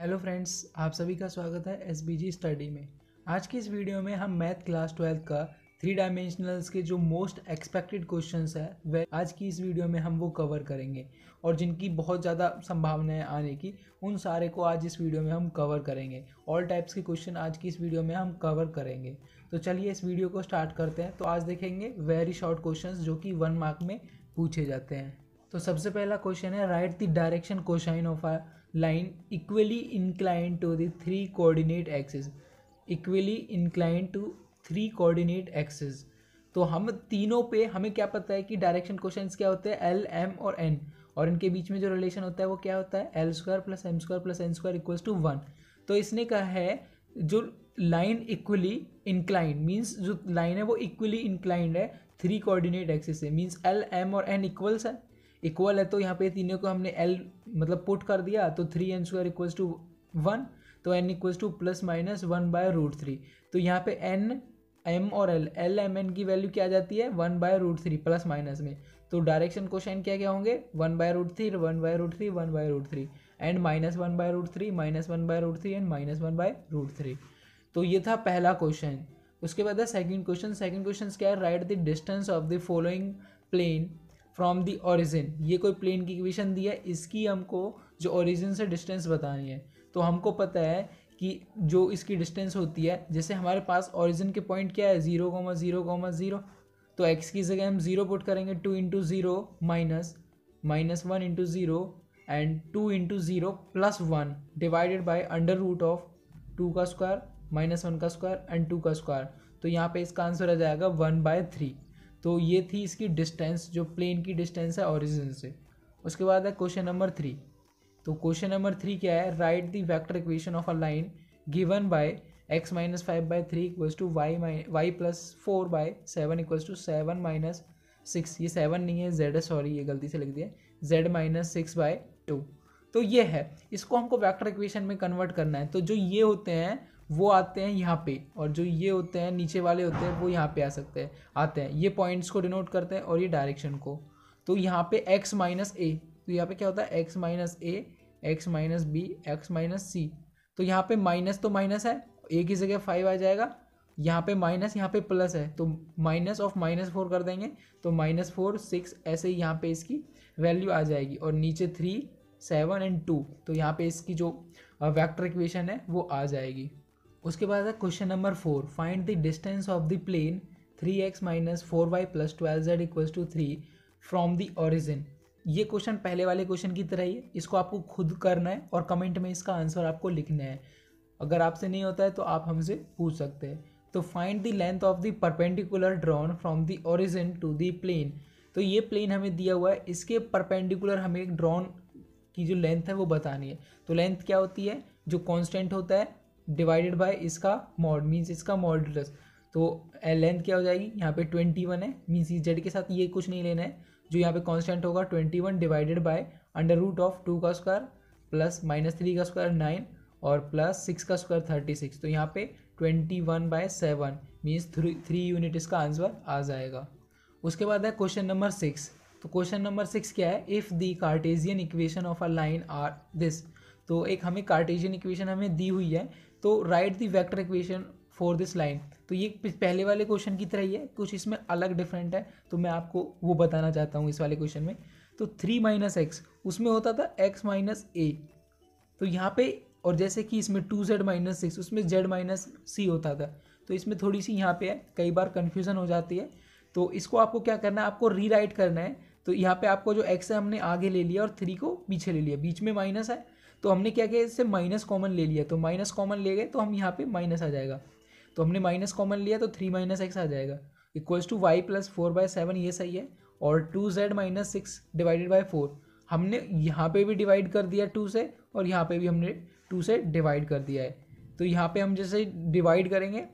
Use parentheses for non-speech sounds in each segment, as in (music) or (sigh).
hello friends आप सभी का स्वागत है एस स्टडी में आज की इस वीडियो में हम मैथ क्लास ट्वेल्थ का थ्री डायमेंशनल्स के जो मोस्ट एक्सपेक्टेड क्वेश्चंस है वह आज की इस वीडियो में हम वो कवर करेंगे और जिनकी बहुत ज़्यादा संभावनाएं आने की उन सारे को आज इस वीडियो में हम कवर करेंगे ऑल टाइप्स के क्वेश्चन आज की इस वीडियो में हम कवर करेंगे तो चलिए इस वीडियो को स्टार्ट करते हैं तो आज देखेंगे वेरी शॉर्ट क्वेश्चन जो कि वन मार्क में पूछे जाते हैं तो सबसे पहला क्वेश्चन है write the direction cosine of are line equally inclined to the three coordinate axis equally inclined to three coordinate axis तो हम तीनों पे हमें क्या पता है कि डायरेक्शन क्वेश्चन क्या होते हैं एल एम और एन और इनके बीच में जो रिलेशन होता है वो क्या होता है L square plus M square plus N square equals to one तो इसने कहा है जो लाइन इक्वली इंक्लाइंड मीन्स जो लाइन है वो इक्वली इंक्लाइंड है थ्री कोऑर्डिनेट एक्सिस से मीन्स एल एम और एन इक्वल्स है इक्वल है तो यहाँ पे तीनों को हमने एल मतलब पुट कर दिया तो three N square equals to one तो N equals to plus minus one by root three तो यहाँ पे एन एम और एल एल एम एन की वैल्यू क्या आ जाती है one by root three plus minus में तो डायरेक्शन क्वेश्चन क्या क्या होंगे one by root three one by root three one by root three and minus one by root three minus one by root three and minus one by root three तो ये था पहला question उसके बाद है सेकंड क्वेश्चन सेकंड क्वेश्चन क्या है write the distance of the following plane from the origin ये कोई प्लेन की इक्वेशन दी है इसकी हमको जो ओरिजिन से डिस्टेंस बतानी है तो हमको पता है कि जो इसकी डिस्टेंस होती है जैसे हमारे पास ओरिजिन के पॉइंट क्या है zero comma zero comma zero तो एक्स की जगह हम ज़ीरो पुट करेंगे two into zero minus minus one into zero and two into zero plus one divided by under root of two का स्क्वायर माइनस वन का square and two का square तो यहाँ पे इसका आंसर आ जाएगा वन बाय थ्री तो ये थी इसकी डिस्टेंस जो प्लेन की डिस्टेंस है ओरिजिन से उसके बाद है क्वेश्चन नंबर थ्री तो क्वेश्चन नंबर थ्री क्या है write the vector equation of a line given by X minus five by three equals to Y माइ Y plus four by seven equals to seven minus six ये seven नहीं है Z sorry ये गलती से लिख दिया Z minus six by two तो ये है इसको हमको वैक्टर इक्वेशन में कन्वर्ट करना है तो जो ये होते हैं वो आते हैं यहाँ पे और जो ये होते हैं नीचे वाले होते हैं वो यहाँ पे आ सकते हैं आते हैं ये पॉइंट्स को डिनोट करते हैं और ये डायरेक्शन को तो यहाँ पे x माइनस ए तो यहाँ पे क्या होता है x minus A X minus B X minus C तो यहाँ पे माइनस तो माइनस है ए की जगह फाइव आ जाएगा यहाँ पे माइनस यहाँ पे प्लस है तो माइनस ऑफ माइनस फोर कर देंगे तो माइनस फोर सिक्स ऐसे ही यहाँ पे इसकी वैल्यू आ जाएगी और नीचे थ्री सेवन एंड टू तो यहाँ पे इसकी जो वेक्टर uh, इक्वेशन है वो आ जाएगी उसके बाद है question number four find the distance of the plane three X minus four Y plus twelve Z equals to three from the origin ये क्वेश्चन पहले वाले क्वेश्चन की तरह ही है इसको आपको खुद करना है और कमेंट में इसका आंसर आपको लिखना है अगर आपसे नहीं होता है तो आप हमसे पूछ सकते हैं तो find the length of the perpendicular drawn from the origin to the plane तो ये प्लेन हमें दिया हुआ है इसके परपेंडिकुलर हमें एक ड्रॉन की जो लेंथ है वो बतानी है तो लेंथ क्या होती है जो कांस्टेंट होता है डिवाइडेड बाय इसका मॉड मीन्स इसका मॉडुलस तो लेंथ क्या हो जाएगी यहाँ पे ट्वेंटी वन है मीन्स जेड के साथ ये कुछ नहीं लेना है जो यहाँ पे कांस्टेंट होगा twenty one divided by under root of two का स्क्वायर प्लस माइनस थ्री का स्क्वायर नाइन और प्लस सिक्स का स्क्वायर थर्टी सिक्स तो यहाँ पे twenty one by seven means three three unit इसका आंसर आ जाएगा उसके बाद है क्वेश्चन नंबर सिक्स तो क्वेश्चन नंबर सिक्स क्या है if the Cartesian equation of a line are this तो एक हमें कार्टेजियन इक्वेशन हमें दी हुई है तो write the vector equation for this line तो ये पहले वाले क्वेश्चन की तरह ही है कुछ इसमें अलग डिफरेंट है तो मैं आपको वो बताना चाहता हूँ इस वाले क्वेश्चन में तो थ्री माइनस एक्स उसमें होता था एक्स माइनस ए तो यहाँ पे और जैसे कि इसमें टू जेड माइनस सिक्स उसमें जेड माइनस सी होता था तो इसमें थोड़ी सी यहाँ पे है कई बार कन्फ्यूज़न हो जाती है तो इसको आपको क्या करना है आपको रीराइट करना है तो यहाँ पे आपको जो एक्स है हमने आगे ले लिया और थ्री को पीछे ले लिया बीच में माइनस है तो हमने क्या किया इससे माइनस कॉमन ले लिया तो माइनस कॉमन ले गए तो हम यहाँ पे माइनस आ जाएगा तो हमने माइनस कॉमन लिया तो थ्री माइनस एक्स आ जाएगा equals to Y plus four by seven ये सही है और two Z minus six divided by four हमने यहाँ पे भी डिवाइड कर दिया टू से और यहाँ पे भी हमने टू से डिवाइड कर दिया है तो यहाँ पे हम जैसे डिवाइड करेंगे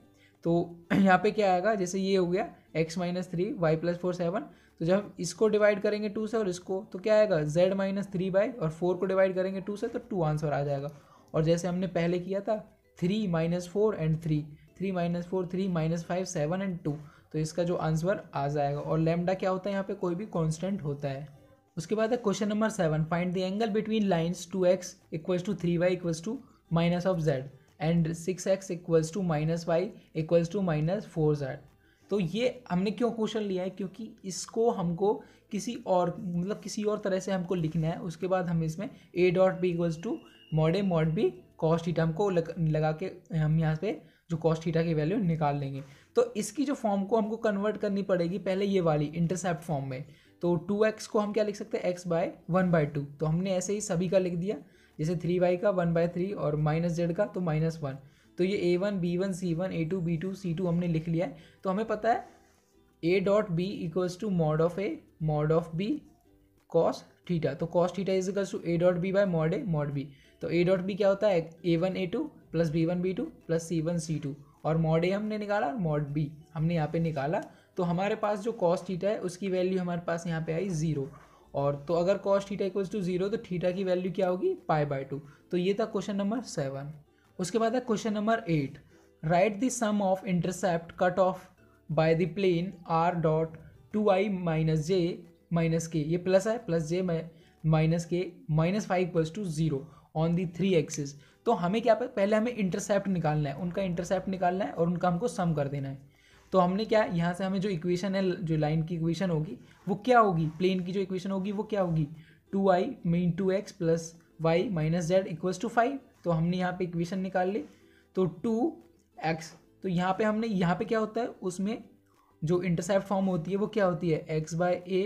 तो (clears throat) यहाँ पे क्या आएगा जैसे ये हो गया X minus three Y plus four seven तो जब इसको डिवाइड करेंगे टू से और इसको तो क्या आएगा जेड माइनस थ्री बाई और फोर को डिवाइड करेंगे टू से तो टू आंसर आ जाएगा और जैसे हमने पहले किया था three minus four and three three minus four three minus five seven and two तो इसका जो आंसर आ जाएगा और लेमडा क्या होता है यहाँ पर कोई भी कॉन्स्टेंट होता है उसके बाद है question number seven find the angle between lines two X equals to three Y equals to minus of Z and six X equals to minus Y equals to minus four Z तो ये हमने क्यों question लिया है क्योंकि इसको हमको किसी और मतलब किसी और तरह से हमको लिखना है उसके बाद हम इसमें A dot B equals to mod A mod B cos theta हमको लग, लगा के हम यहाँ पे जो कॉस्ट हीटा की वैल्यू निकाल लेंगे तो इसकी जो फॉर्म को हमको कन्वर्ट करनी पड़ेगी पहले ये वाली इंटरसेप्ट फॉर्म में तो टू एक्स को हम क्या लिख सकते हैं X by one by two तो हमने ऐसे ही सभी का लिख दिया जैसे थ्री वाई का वन बाय थ्री और माइनस जेड का तो माइनस वन तो ये A one B one C one A two B two C two हमने लिख लिया है तो हमें पता है A dot B equals to mod of A mod of B cos theta तो cos theta is equals to A dot B by mod A mod B तो ए डॉट बी क्या होता है ए वन ए two plus B one B two plus सी one सी two और mod A हमने निकाला और mod B हमने यहाँ पे निकाला तो हमारे पास जो कॉस थीटा है उसकी वैल्यू हमारे पास यहाँ पे आई ज़ीरो और तो अगर cos theta equals to zero तो थीटा की वैल्यू क्या होगी पाई बाय टू तो ये था क्वेश्चन नंबर सेवन उसके बाद है question number eight write the sum of intercept cut off by the plane R dot two I minus J minus K ये प्लस है plus J minus K minus five equals to zero on the three axes तो हमें क्या पहले हमें intercept निकालना है उनका इंटरसेप्ट निकालना है और उनका हमको सम कर देना है तो हमने क्या यहाँ से हमें जो इक्वेशन है जो लाइन की इक्वेशन होगी वो क्या होगी प्लेन की जो इक्वेशन होगी वो क्या होगी two I mean two X plus Y minus Z equals to five तो हमने यहाँ पे इक्वेशन निकाल ली तो टू एक्स तो यहाँ पे हमने यहाँ पे क्या होता है उसमें जो इंटरसेप्ट फॉर्म होती है वो क्या होती है X by A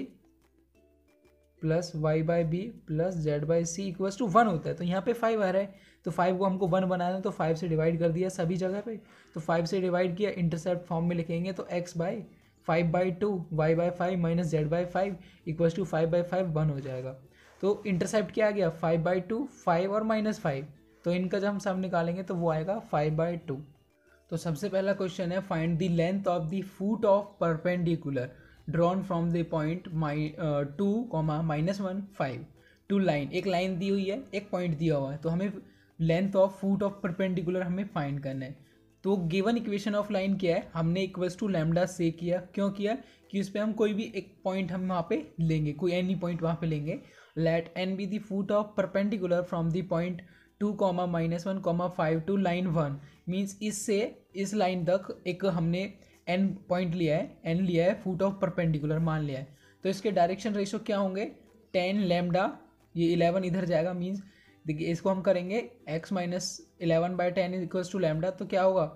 plus Y by B plus Z by C equals to one होता है तो यहाँ पे फाइव आ रहा है तो फाइव को हमको वन बनाना है तो फाइव से डिवाइड कर दिया सभी जगह पे तो फाइव से डिवाइड किया इंटरसेप्ट फॉर्म में लिखेंगे तो X by five by two Y by five minus Z by five equals to five by five one हो जाएगा तो इंटरसेप्ट क्या आ गया फाइव बाई टू फाइव और माइनस फाइव तो इनका जब हम सब निकालेंगे तो वो आएगा फाइव बाई टू तो सबसे पहला क्वेश्चन है find the length of the foot of perpendicular drawn from the point my two comma minus one five to line एक लाइन दी हुई है एक पॉइंट दिया हुआ है तो हमें length of foot of perpendicular हमें फाइंड करना है तो गिवन इक्वेशन ऑफ लाइन क्या है हमने इक्वल्स टू लैमडा से किया क्यों किया कि उस पर हम कोई भी एक पॉइंट हम वहाँ पे लेंगे कोई एनी पॉइंट वहाँ पे लेंगे let N be the foot of perpendicular from the point two comma minus one comma five to line one means इससे इस लाइन तक एक हमने एन पॉइंट लिया है एन लिया है फुट ऑफ परपेंडिकुलर मान लिया है तो इसके डायरेक्शन रेशो क्या होंगे टेन लेमडा ये इलेवन इधर जाएगा मीन्स देखिए इसको हम करेंगे x minus eleven by ten equals to lambda तो क्या होगा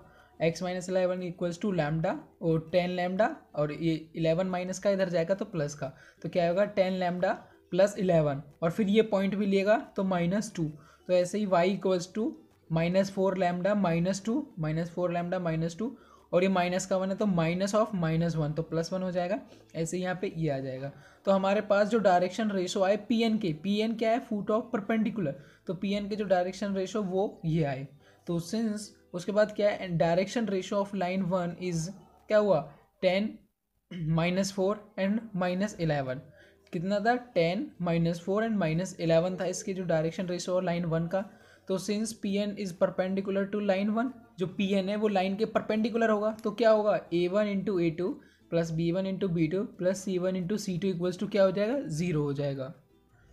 x minus eleven equals to lambda और टेन लेमडा और ये इलेवन माइनस का इधर जाएगा तो प्लस का तो क्या होगा टेन लेमडा प्लस इलेवन और फिर ये पॉइंट भी लिएगा तो माइनस टू तो ऐसे ही y equals to minus four lambda minus two minus four lambda minus two और ये माइनस का वन है तो माइनस ऑफ माइनस वन तो प्लस वन हो जाएगा ऐसे यहाँ पे ये आ जाएगा तो हमारे पास जो डायरेक्शन रेशो आए पी एन के पी एन क्या है फूट ऑफ परपेंडिकुलर तो पी एन के जो डायरेक्शन रेशो वो ये आए तो सिंस उसके बाद क्या है direction ratio of line one is क्या हुआ ten minus four and minus eleven कितना था ten minus four and minus eleven था इसके जो डायरेक्शन रही और लाइन वन का तो since P N is perpendicular to line one जो पी एन है वो लाइन के परपेंडिकुलर होगा तो क्या होगा A one into A two plus B one into B two plus C one into C two equals to क्या हो जाएगा ज़ीरो हो जाएगा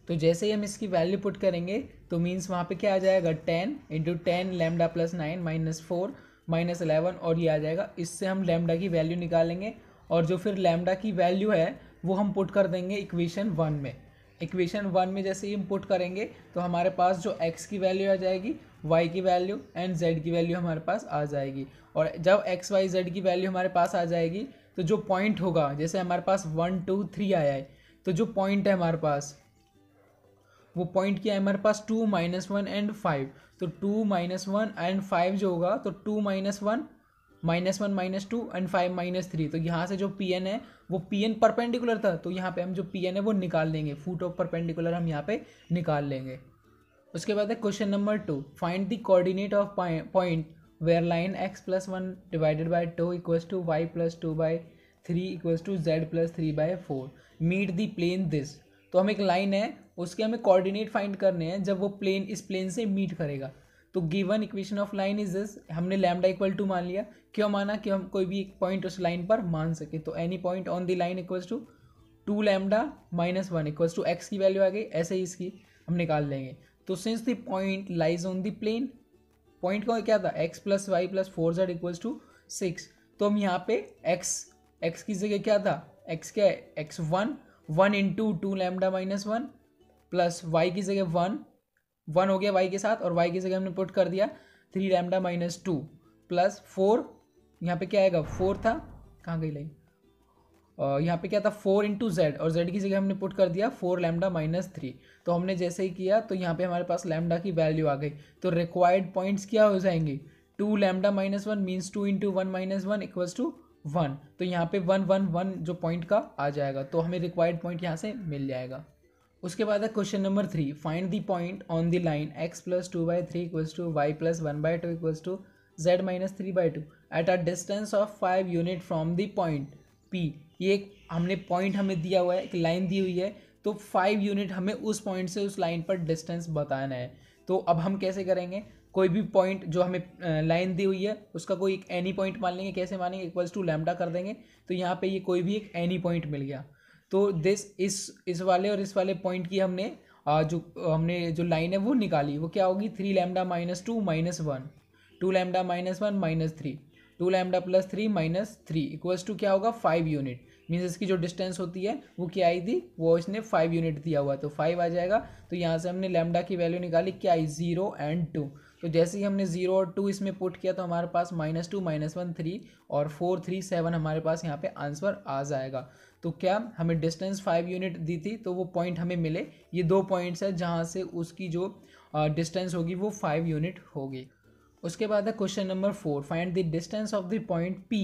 तो जैसे ही हम इसकी वैल्यू पुट करेंगे तो मीन्स वहाँ पे क्या आ जाएगा ten into ten lambda plus nine minus four minus eleven और ये आ जाएगा इससे हम लेमडा की वैल्यू निकालेंगे और जो फिर लेमडा की वैल्यू है वो हम पुट कर देंगे इक्वेशन वन में इक्वेशन वन में जैसे ही हम पुट करेंगे तो हमारे पास जो एक्स की वैल्यू आ जाएगी वाई की वैल्यू एंड जेड की वैल्यू हमारे पास आ जाएगी और जब एक्स वाई जेड की वैल्यू हमारे पास आ जाएगी तो जो पॉइंट होगा जैसे हमारे पास वन टू थ्री आया है तो जो पॉइंट है हमारे पास वो पॉइंट क्या है हमारे पास two minus one and five तो two minus one and five जो होगा तो two minus one minus one minus two and five minus three तो यहाँ से जो पी एन है वो पी एन परपेंडिकुलर था तो यहाँ पे हम जो पी एन है वो निकाल लेंगे फूट ऑफ परपेंडिकुलर हम यहाँ पे निकाल लेंगे उसके बाद है question number two find the coordinate of point where line x plus one divided by two equals to Y plus two by three equals to z plus three by four meet the plane this तो हम एक line है उसके हमें coordinate find करने हैं जब वो प्लेन इस प्लेन से मीट करेगा तो given equation of line is this हमने लैमडा इक्वल टू मान लिया क्यों माना कि हम कोई भी एक पॉइंट उस लाइन पर मान सके तो any point on the line equal to two lambda minus one equals to x की वैल्यू आ गई ऐसे ही इसकी हम निकाल लेंगे तो since the point lies on the plane point का क्या था x plus y plus four z equals to six तो हम यहाँ पे एक्स एक्स की जगह क्या था एक्स क्या है x one one into two lambda minus one plus y की जगह वन वन हो गया वाई के साथ और वाई की जगह हमने पुट कर दिया three lambda minus two plus four यहाँ पे क्या आएगा फोर था कहाँ गई लाइन यहाँ पे क्या था फोर इंटू जेड और जेड की जगह हमने पुट कर दिया फोर लैमडा माइनस थ्री तो हमने जैसे ही किया तो यहाँ पे हमारे पास लैमडा की वैल्यू आ गई तो रिक्वायर्ड पॉइंट्स क्या हो जाएंगे two lambda minus one means two into one minus one equals to one तो यहाँ पे वन वन वन जो पॉइंट का आ जाएगा तो हमें रिक्वायर्ड पॉइंट यहाँ से मिल जाएगा उसके बाद है question number three find the point on the line x plus two by three equals to Y plus one by two equals to Z minus three by two at a distance of five unit from the point P ये एक हमने point हमें दिया हुआ है एक line दी हुई है तो फाइव यूनिट हमें उस पॉइंट से उस लाइन पर डिस्टेंस बताना है तो अब हम कैसे करेंगे कोई भी पॉइंट जो हमें लाइन दी हुई है उसका कोई एक एनी पॉइंट मान लेंगे कैसे मानेंगे इक्वल्स टू लैमडा कर देंगे तो यहाँ पे ये कोई भी एक एनी पॉइंट मिल गया तो दिस इस इस वाले और इस वाले पॉइंट की हमने जो हमने जो लाइन है वो निकाली वो क्या होगी three lambda minus two minus one two lambda minus one minus three two lambda plus three minus three equals to क्या होगा फाइव यूनिट मीन्स इसकी जो डिस्टेंस होती है वो क्या आई थी वो इसने फाइव यूनिट दिया हुआ तो फाइव आ जाएगा तो यहाँ से हमने लैमडा की वैल्यू निकाली क्या आई जीरो एंड टू तो जैसे ही हमने जीरो और टू इसमें पुट किया तो हमारे पास minus two minus one three और फोर थ्री सेवन हमारे पास यहाँ पे आंसर आ जाएगा तो क्या हमें डिस्टेंस फाइव यूनिट दी थी तो वो पॉइंट हमें मिले ये दो पॉइंट्स है जहाँ से उसकी जो डिस्टेंस होगी वो फाइव यूनिट होगी उसके बाद है question number four find the distance of the point P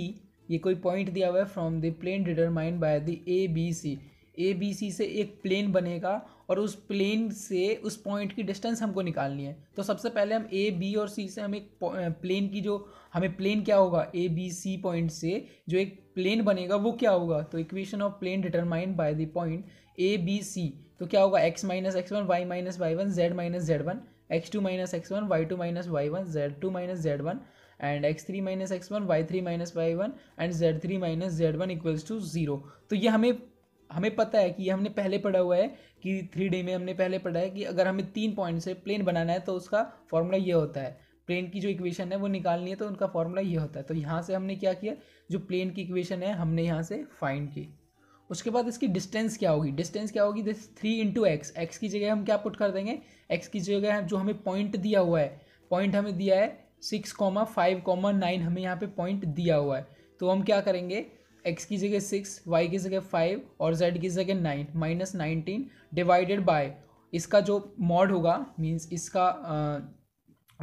ये कोई पॉइंट दिया हुआ है from the plane determined by the A B C A B C से एक प्लेन बनेगा और उस प्लेन से उस पॉइंट की डिस्टेंस हमको निकालनी है तो सबसे पहले हम ए बी और सी से हम एक प्लेन की जो हमें प्लेन क्या होगा ए बी सी पॉइंट से जो एक प्लेन बनेगा वो क्या होगा तो equation of plane determined by the point A B C तो क्या होगा x minus x one y minus y one z minus z one x two minus x one y two minus y one z two minus z one and x three minus x one y three minus y one and z three minus z one equals to zero तो ये हमें हमें पता है कि ये हमने पहले पढ़ा हुआ है कि थ्री डी में हमने पहले पढ़ा है कि अगर हमें तीन पॉइंट से प्लेन बनाना है तो उसका फॉर्मूला ये होता है प्लेन की जो इक्वेशन है वो निकालनी है तो उनका फॉर्मूला ये होता है तो यहाँ से हमने क्या किया जो प्लेन की इक्वेशन है हमने यहाँ से फाइंड की उसके बाद इसकी डिस्टेंस क्या होगी डिस्टेंस क्या होगी this three into x x की जगह हम क्या पुट कर देंगे एक्स की जगह जो हमें पॉइंट दिया हुआ है पॉइंट हमें दिया है six comma five comma nine हमें यहाँ पे पॉइंट दिया हुआ है तो हम क्या करेंगे एक्स की जगह सिक्स वाई की जगह फाइव और जेड की जगह nine minus nineteen divided by इसका जो मॉड होगा मीन्स इसका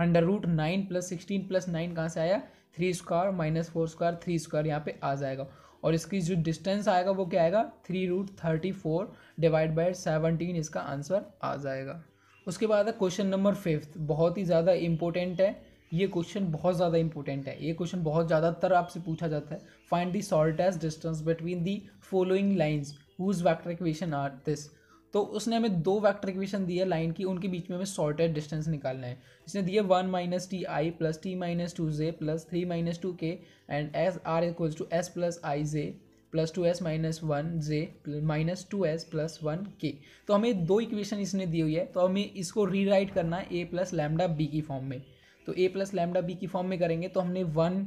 under root nine plus sixteen plus nine कहाँ से आया three square minus four square three square यहाँ पे आ जाएगा और इसकी जो डिस्टेंस आएगा वो क्या आएगा three root thirty four divide by seventeen इसका आंसर आ जाएगा उसके बाद है क्वेश्चन नंबर फिफ्थ बहुत ही ज़्यादा इंपॉर्टेंट है ये क्वेश्चन बहुत ज़्यादा इंपॉर्टेंट है ये क्वेश्चन बहुत ज़्यादातर आपसे पूछा जाता है find the shortest distance between the following lines whose vector equation are this तो उसने हमें दो वैक्टर इक्वेशन दी है लाइन की उनके बीच में हमें सॉर्टेड डिस्टेंस निकालना है इसने दिया one minus T I plus T minus two J plus three minus two K and S R equals to S plus I J plus two S minus one J minus two S plus one K तो हमें दो equation इसने दी हुई है तो हमें इसको rewrite करना है ए प्लस लैमडा बी की फॉर्म में तो ए प्लस लैमडा बी की फॉर्म में करेंगे तो हमने वन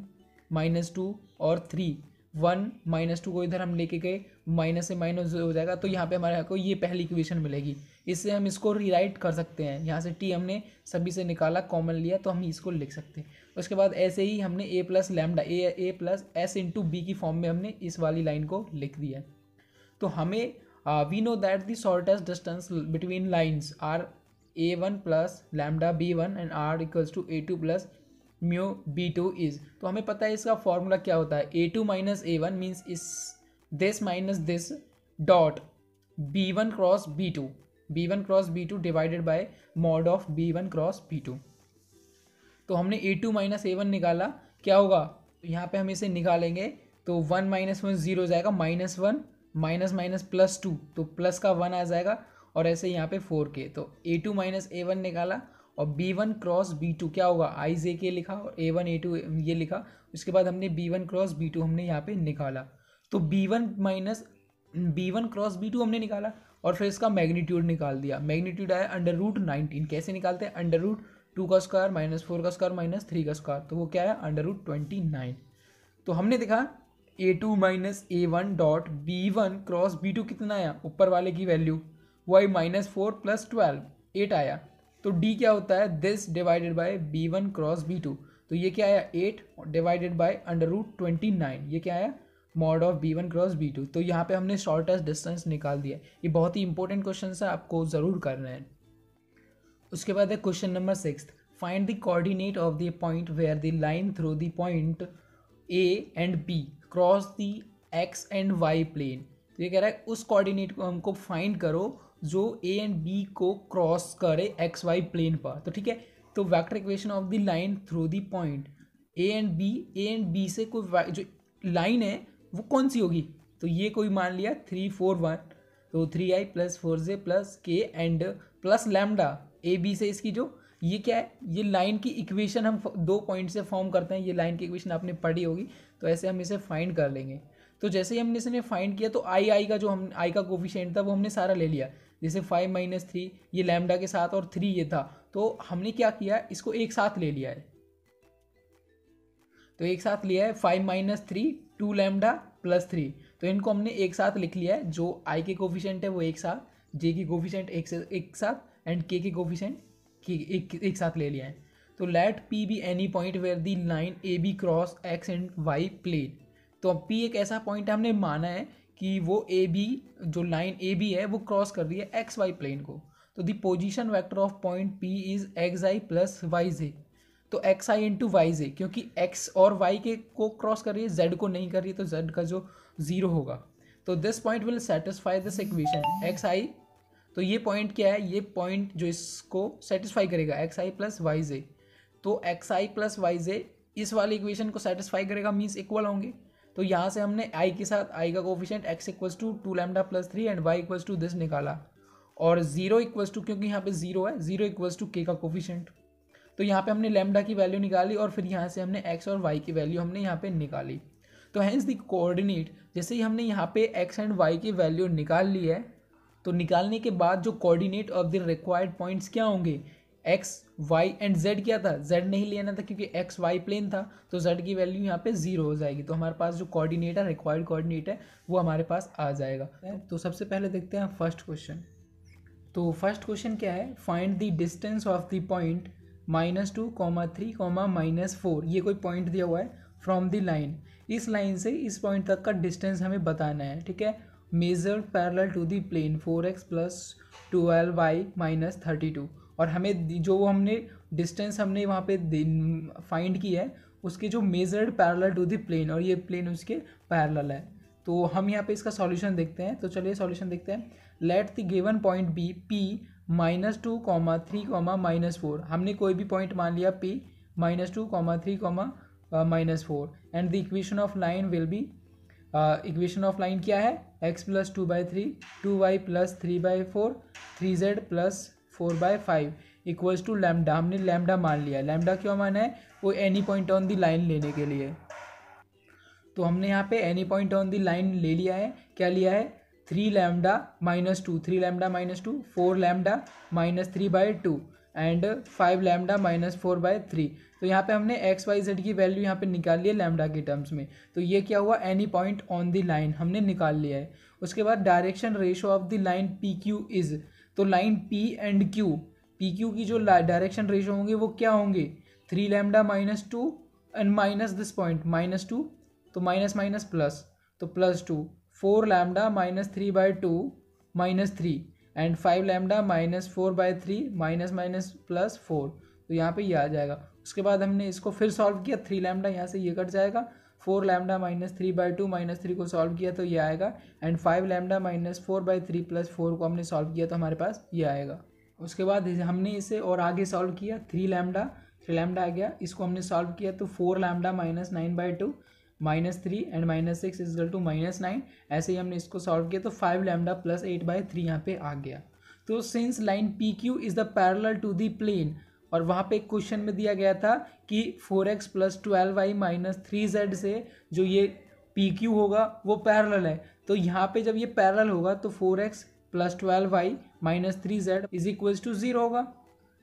माइनस टू और थ्री वन माइनस टू को इधर हम लेके गए माइनस से माइनस हो जाएगा तो यहाँ पे हमारे को ये पहली इक्वेशन मिलेगी इससे हम इसको रीराइट कर सकते हैं यहाँ से टी हमने सभी से निकाला कॉमन लिया तो हम इसको लिख सकते हैं उसके बाद ऐसे ही हमने A plus lambda A A plus S into B की फॉर्म में हमने इस वाली लाइन को लिख दिया तो हमें we know that the shortest distance between lines R A one plus lambda B one and R equals to A two plus mu B two is तो हमें पता है इसका फॉर्मूला क्या होता है A two minus A one means इस this minus this dot B one cross B two B one cross B two divided by mod of B one cross B two तो हमने A two minus A one निकाला क्या होगा यहाँ पे हम इसे निकालेंगे तो वन माइनस वन ज़ीरो जाएगा minus one minus minus plus two तो प्लस का वन आ जाएगा और ऐसे यहाँ पे फोर के तो A two minus A one निकाला और B one cross B two क्या होगा आई जे के लिखा और ए वन ए टू ये लिखा उसके बाद हमने B one cross B two हमने यहाँ पे निकाला तो B one minus B one cross B two हमने निकाला और फिर इसका मैग्नीट्यूड निकाल दिया मैग्नीट्यूड आया अंडर रूट नाइनटीन कैसे निकालते हैं अंडर रूट टू का स्क्वायर माइनस फोर का स्क्वायर माइनस थ्री का स्क्वायर तो वो क्या है अंडर रूट ट्वेंटी नाइन तो हमने देखा A two minus A one dot B one cross B two कितना आया ऊपर वाले की वैल्यू वो आई minus four plus twelve eight आया तो डी क्या होता है this divided by B one cross B two तो ये क्या आया eight divided by under root twenty nine ये क्या आया mod of B one cross B two तो यहाँ पे हमने शॉर्टेस्ट डिस्टेंस निकाल दिया ये बहुत ही इंपॉर्टेंट क्वेश्चन है आपको ज़रूर करना है उसके बाद है question number six find the coordinate of the point where the line through the point A and B cross the x and y plane तो ये कह रहा है उस कोऑर्डिनेट को हमको फाइंड करो जो ए एंड बी को क्रॉस करे एक्स वाई प्लेन पर तो ठीक है तो vector equation of the line through the point A and B A and B से कोई जो लाइन है वो कौन सी होगी तो ये कोई मान लिया थ्री फोर वन तो three i plus four j plus k and plus lambda A B से इसकी जो ये क्या है ये लाइन की इक्वेशन हम दो पॉइंट से फॉर्म करते हैं ये लाइन की इक्वेशन आपने पढ़ी होगी तो ऐसे हम इसे फाइंड कर लेंगे तो जैसे ही हमने इसने फाइंड किया तो आई आई का जो हम आई का कोफिशेंट था वो हमने सारा ले लिया जैसे फाइव माइनस थ्री ये लैमडा के साथ और थ्री ये था तो हमने क्या किया इसको एक साथ ले लिया है तो एक साथ लिया है five minus three two lambda plus three तो इनको हमने एक साथ लिख लिया है जो आई के कोफिशेंट है वो एक साथ जे की कोफिशेंट एक से एक साथ एंड के के कोफिशेंट एक, एक साथ ले लिया है तो let P be any point where the line A B cross x and y plane तो अब पी एक ऐसा पॉइंट हमने माना है कि वो ए बी जो लाइन ए बी है वो क्रॉस कर रही है एक्स वाई प्लेन को तो the position vector of point P is x i plus y j तो x i into y j क्योंकि एक्स और वाई के को क्रॉस कर रही है जेड को नहीं कर रही है तो जेड का जो ज़ीरो होगा तो this point will satisfy this equation x i तो ये पॉइंट क्या है ये पॉइंट जो इसको सेटिस्फाई करेगा x i plus y j तो x i plus y j इस वाली इक्वेशन को सेटिस्फाई करेगा मीन्स इक्वल होंगे तो यहाँ से हमने आई के साथ आई का coefficient x equal to two lambda plus three and y equal to this निकाला और जीरो इक्वल टू क्योंकि यहाँ पे जीरो है जीरो इक्वल टू के का कोफिशेंट तो यहाँ पे हमने लेमडा की वैल्यू निकाली और फिर यहाँ से हमने एक्स और वाई की वैल्यू हमने यहाँ पे निकाली तो हैंस दी कोऑर्डिनेट जैसे ही हमने यहाँ पे एक्स एंड वाई की वैल्यू निकाल ली है तो निकालने के बाद जो coordinate of the required points क्या होंगे एक्स वाई एंड जेड क्या था जेड नहीं लेना था क्योंकि एक्स वाई प्लेन था तो जेड की वैल्यू यहाँ पे जीरो हो जाएगी तो हमारे पास जो कोऑर्डिनेट है रिक्वायर्ड कोऑर्डिनेट है वो हमारे पास आ जाएगा तो सबसे पहले देखते हैं फर्स्ट क्वेश्चन तो फर्स्ट क्वेश्चन क्या है find the distance of the point minus two comma three comma minus four ये कोई पॉइंट दिया हुआ है फ्रॉम द लाइन इस लाइन से इस पॉइंट तक का डिस्टेंस हमें बताना है ठीक है measure parallel to the plane four x plus twelve y minus thirty two और हमें जो हमने डिस्टेंस हमने वहाँ पे फाइंड की है उसके जो measured parallel to the plane और ये प्लेन उसके पैरल है तो हम यहाँ पे इसका सॉल्यूशन देखते हैं तो चलिए सॉल्यूशन देखते हैं let the given point be P minus two comma three comma minus four हमने कोई भी पॉइंट मान लिया P minus two comma three comma minus four and the equation of line will be equation of line क्या है x plus two by three two Y plus three by four three z plus four by five equals to lambda हमने lambda मान लिया lambda क्यों माना है वो any point on the line लेने के लिए तो हमने यहाँ पे any point on the line ले लिया है क्या लिया है three lambda minus two three lambda minus two four lambda minus three by two and five lambda minus four by three तो यहाँ पे हमने एक्स वाई जेड की वैल्यू यहाँ पे निकाल लिया लैमडा के टर्म्स में तो ये क्या हुआ any point on the line हमने निकाल लिया है उसके बाद direction ratio of the line P Q is तो line P and Q P Q की जो डायरेक्शन रेशो होंगे वो क्या होंगे three lambda minus two and minus this point minus two तो माइनस माइनस प्लस तो plus two four lambda minus three by two minus three and five lambda minus four by three minus minus plus four तो यहाँ पे ये यह आ जाएगा उसके बाद हमने इसको फिर सॉल्व किया थ्री लैमडा यहाँ से ये कट जाएगा four lambda minus three by two minus three को सॉल्व किया तो ये आएगा and five lambda minus four by three plus four को हमने सॉल्व किया तो हमारे पास ये आएगा उसके बाद हमने इसे और आगे सॉल्व किया थ्री लैमडा थ्री लैमडा आ गया इसको हमने सॉल्व किया तो four lambda minus nine by two minus three and minus six equal two minus nine ऐसे ही हमने इसको सॉल्व किया तो five lambda plus eight by three यहाँ पे आ गया तो since line P Q is the parallel to the plane और वहाँ पे एक क्वेश्चन में दिया गया था कि four x plus twelve i minus three z से जो ये पी क्यू होगा वो पैरल है तो यहाँ पे जब ये पैरल होगा तो four x plus twelve i minus three Z is equals to zero होगा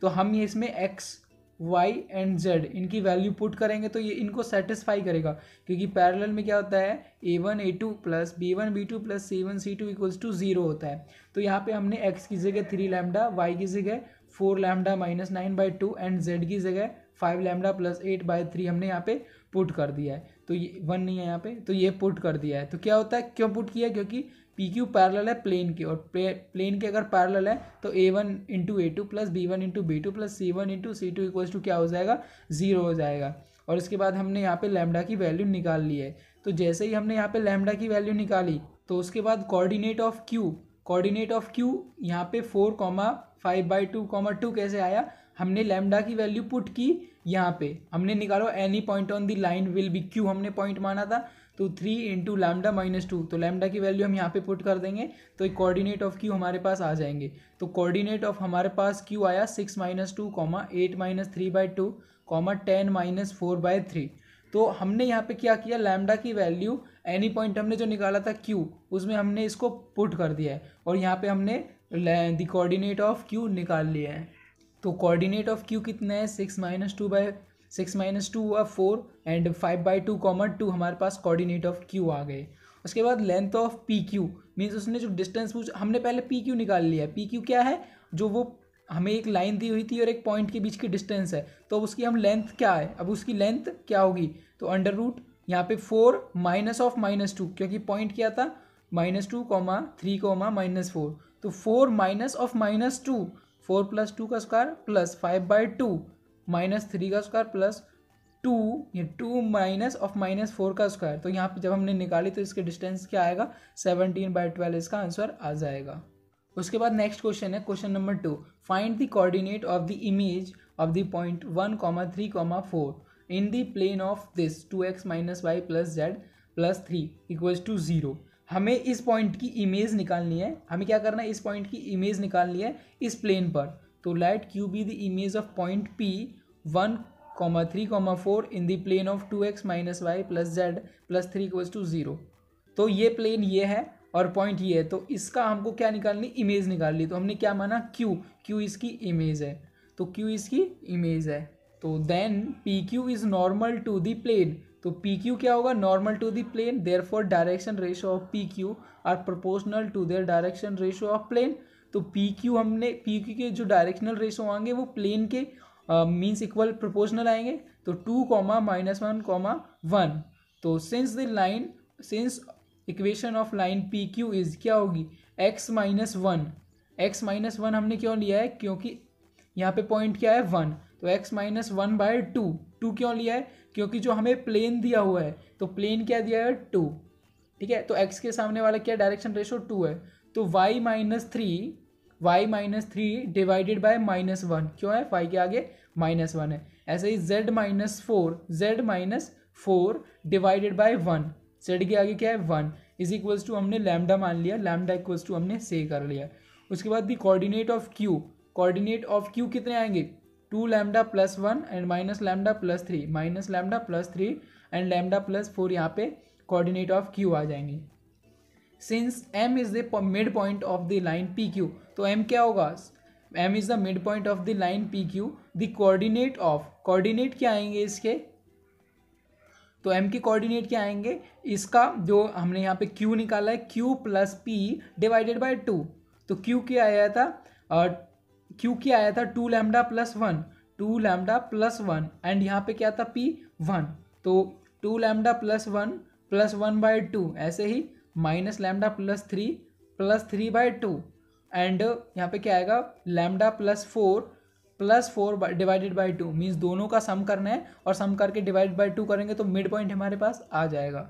तो हम ये इसमें एक्स वाई एंड जेड इनकी वैल्यू पुट करेंगे तो ये इनको सेटिस्फाई करेगा क्योंकि पैरेलल में क्या होता है ए one A two plus B one B two plus C one C two equals to zero होता है तो यहाँ पे हमने एक्स की जगह थ्री लैमडा वाई की जगह four lambda minus nine by two and z की जगह five lambda plus eight by three हमने यहाँ पे पुट कर दिया है तो ये वन नहीं है यहाँ पे तो ये पुट कर दिया है तो क्या होता है क्यों पुट किया क्योंकि पी क्यू पैरल है प्लेन के और प्लेन के अगर पैरल है तो a one into A two plus B one into B two plus C one into C two equals to क्या हो जाएगा ज़ीरो हो जाएगा और इसके बाद हमने यहाँ पे लैमडा की वैल्यू निकाल ली है तो जैसे ही हमने यहाँ पे लैमडा की वैल्यू निकाली तो उसके बाद coordinate of Q coordinate of Q यहाँ पे four comma five by two comma two कैसे आया हमने लैमडा की वैल्यू पुट की यहाँ पे हमने निकालो any point on the line will be Q हमने पॉइंट माना था तो three into lambda minus two तो लैमडा की वैल्यू हम यहाँ पे पुट कर देंगे तो एक कोऑर्डिनेट ऑफ क्यू हमारे पास आ जाएंगे तो कोऑर्डिनेट ऑफ हमारे पास क्यू आया six minus two comma eight minus three by two comma ten minus four by three तो हमने यहाँ पे क्या किया लैमडा की वैल्यू एनी पॉइंट हमने जो निकाला था क्यू उसमें हमने इसको पुट कर दिया है और यहाँ पे हमने दी कोऑर्डिनेट ऑफ क्यू निकाल लिया है तो कोऑर्डिनेट ऑफ क्यू कितना है six minus two by six minus two हुआ four and five by two comma two हमारे पास कोऑर्डिनेट ऑफ क्यू आ गए उसके बाद length of P Q means उसने जो डिस्टेंस पूछ हमने पहले पी क्यू निकाल लिया पी क्यू क्या है जो वो हमें एक लाइन दी हुई थी और एक पॉइंट के बीच की डिस्टेंस है तो अब उसकी हम लेंथ क्या है अब उसकी लेंथ क्या होगी तो अंडर रूट यहाँ पे four minus of minus two क्योंकि पॉइंट क्या था minus two comma three comma minus four तो four minus of minus two four plus two का square plus five by two minus three का स्क्वायर प्लस टू ये two minus of minus four का square तो यहाँ पे जब हमने निकाली तो इसके डिस्टेंस क्या आएगा सेवनटीन बाई ट्वेल्व इसका आंसर आ जाएगा उसके बाद नेक्स्ट क्वेश्चन है question number two find the coordinate of the image of the point one comma three comma four in the plane of this two x minus Y plus Z plus three equals to zero हमें इस point की image निकालनी है हमें क्या करना है इस पॉइंट की इमेज निकालनी है इस प्लेन पर तो let Q be the image of point P one comma three comma four in the plane of two x minus Y plus Z plus three equals to zero तो ये plane ये है और पॉइंट ये है तो इसका हमको क्या निकालनी इमेज निकालनी तो हमने क्या माना क्यू क्यू इसकी इमेज है तो क्यू इसकी इमेज है तो then P Q is normal to the plane तो पी क्यू क्या होगा normal to the plane therefore direction ratio of P Q are proportional to their direction ratio of plane तो P Q हमने P Q के जो directional ratio आएंगे वो plane के मीन्स इक्वल प्रोपोर्शनल आएंगे तो two comma minus one comma one तो since the line since equation of line P Q is क्या होगी x minus one x minus one हमने क्यों लिया है क्योंकि यहाँ पे पॉइंट क्या है वन तो x minus one by two two क्यों लिया है क्योंकि जो हमें प्लेन दिया हुआ है तो प्लेन क्या दिया है टू ठीक है तो x के सामने वाला क्या डायरेक्शन रेशो टू है तो y minus three y minus three divided by minus one क्यों है फाइव के आगे माइनस वन है ऐसे ही z minus four z minus four divided by one z के आगे क्या है वन इज इक्वल्स टू हमने लैमडा मान लिया लैमडा इक्वल्स टू हमने से कर लिया उसके बाद the coordinate of Q coordinate of Q कितने आएंगे two lambda plus one and minus lambda plus three minus lambda plus three and lambda plus four यहाँ पे कोऑर्डिनेट ऑफ क्यू आ जाएंगे since M is the mid point of the line P Q तो M क्या होगा M is the mid point of the line P Q the coordinate of coordinate क्या आएंगे इसके तो एम के कोऑर्डिनेट क्या आएंगे इसका जो हमने यहाँ पे क्यू निकाला है Q plus P divided by two तो क्यू क्या आया था क्यू क्या आया था two lambda plus one two lambda plus one and यहाँ पे क्या था पी वन तो two lambda plus one plus one by two ऐसे ही minus lambda plus three plus three by two and यहाँ पे क्या आएगा lambda plus four plus four divided by two means दोनों का सम करना है और सम करके डिवाइड बाई टू करेंगे तो मिड पॉइंट हमारे पास आ जाएगा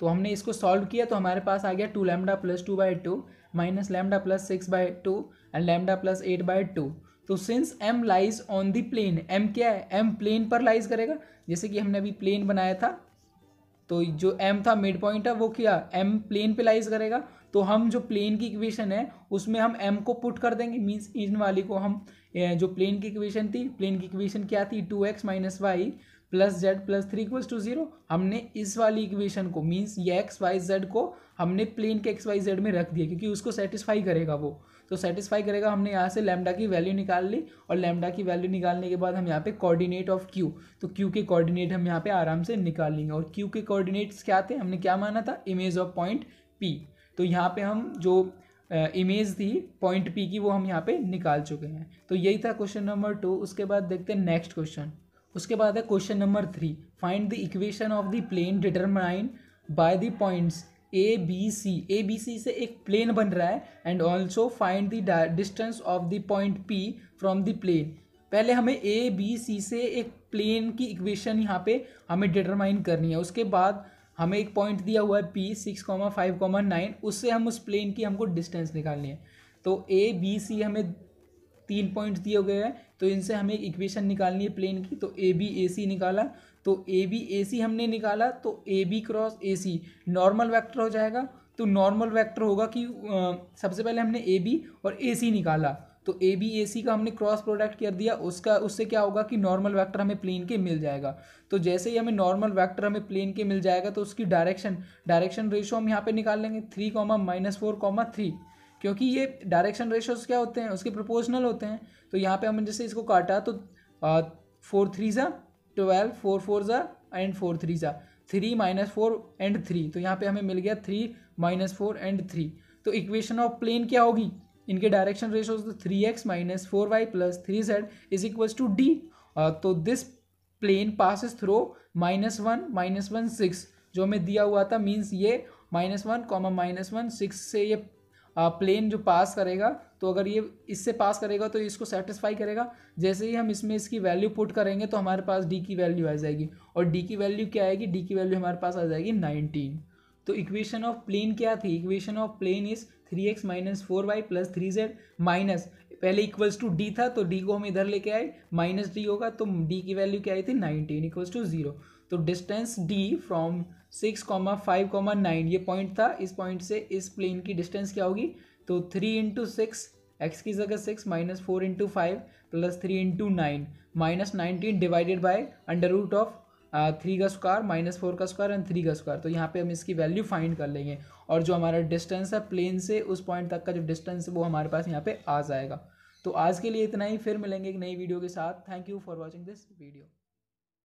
तो हमने इसको सॉल्व किया तो हमारे पास आ गया two lambda plus two by two minus lambda plus six by two and lambda plus eight by two तो since M lies on the plane M क्या है एम प्लेन पर लाइज करेगा जैसे कि हमने अभी प्लेन बनाया था तो जो एम था मिड पॉइंट है वो क्या एम प्लेन पे लाइज करेगा तो हम जो प्लेन की इक्वेशन है उसमें हम एम को पुट कर देंगे मीन्स इन वाली को हम जो प्लेन की इक्वेशन थी प्लेन की इक्वेशन क्या थी two x minus Y plus Z plus three equals to zero हमने इस वाली इक्वेशन को मीन्स ये एक्स वाई जेड को हमने प्लेन के एक्स वाई जेड में रख दिया क्योंकि उसको सेटिस्फाई करेगा वो तो सेटिस्फाई करेगा हमने यहाँ से लेमडा की वैल्यू निकाल ली और लेमडा की वैल्यू निकालने के बाद हम यहाँ पे कोऑर्डिनेट ऑफ क्यू तो क्यू के कोऑर्डिनेट हम यहाँ पे आराम से निकाल लेंगे और क्यू के कोऑर्डिनेट्स क्या थे हमने क्या माना था इमेज ऑफ पॉइंट पी तो यहाँ पे हम जो इमेज थी पॉइंट पी की वो हम यहाँ पे निकाल चुके हैं तो यही था क्वेश्चन नंबर टू उसके बाद देखते हैं नेक्स्ट क्वेश्चन उसके बाद है question number three find the equation of the plane determine by the points A B C A B C से एक प्लेन बन रहा है and also find the distance of the point P from the plane पहले हमें ए B C से एक plane की इक्वेशन यहाँ पे हमें डिटरमाइन करनी है उसके बाद हमें एक पॉइंट दिया हुआ है P six comma five comma nine उससे हम उस प्लेन की हमको डिस्टेंस निकालनी है तो ए बी सी हमें तीन पॉइंट दिए गए हैं तो इनसे हमें एक इक्वेशन निकालनी है प्लेन की तो ए बी ए सी निकाला तो ए बी ए सी हमने निकाला तो A B cross A C normal vector हो जाएगा तो नॉर्मल वैक्टर होगा कि आ, सबसे पहले हमने ए बी और ए सी निकाला तो ए बी ए सी का हमने क्रॉस प्रोडक्ट कर दिया उसका उससे क्या होगा कि नॉर्मल वेक्टर हमें प्लेन के मिल जाएगा तो जैसे ही हमें नॉर्मल वेक्टर हमें प्लेन के मिल जाएगा तो उसकी डायरेक्शन डायरेक्शन रेशो हम यहाँ पे निकाल लेंगे three comma minus four comma three क्योंकि ये डायरेक्शन रेशोज क्या होते हैं उसके प्रोपोर्शनल होते हैं तो यहाँ पे हमने जैसे इसको काटा तो फोर थ्री ज़ा ट्वेल्व फोर फोर ज़ा एंड फोर थ्री ज़ा three minus four and three तो यहाँ पे हमें मिल गया three minus four and three तो इक्वेशन ऑफ प्लेन क्या होगी इनके डायरेक्शन रेशो तो three X minus four Y plus three Z is equals to D तो this plane passes through minus one minus one six जो हमें दिया हुआ था मीन्स ये minus one comma minus one six से ये प्लेन जो पास करेगा तो अगर ये इससे पास करेगा तो इसको सेटिस्फाई करेगा जैसे ही हम इसमें इसकी वैल्यू पुट करेंगे तो हमारे पास डी की वैल्यू आ जाएगी और डी की वैल्यू क्या आएगी डी की वैल्यू हमारे पास आ जाएगी नाइनटीन तो इक्वेशन ऑफ प्लेन क्या थी equation of plane is three X minus four Y plus three Z minus पहले इक्वल्स टू डी था तो डी को हम इधर लेके आए माइनस डी होगा तो डी की वैल्यू क्या आई थी नाइनटीन इक्वल्स टू जीरो तो distance D from six comma five comma nine ये पॉइंट था इस पॉइंट से इस प्लेन की डिस्टेंस क्या होगी तो थ्री इंटू सिक्स एक्स की जगह six minus four into five plus three into nine minus nineteen divided by under root of three का स्क्वायर माइनस फोर का स्क्वायर एंड थ्री का स्क्वायर तो यहाँ पे हम इसकी वैल्यू फाइंड कर लेंगे और जो हमारा डिस्टेंस है प्लेन से उस पॉइंट तक का जो डिस्टेंस है वो हमारे पास यहाँ पे आ जाएगा तो आज के लिए इतना ही फिर मिलेंगे एक नई वीडियो के साथ thank you for watching this video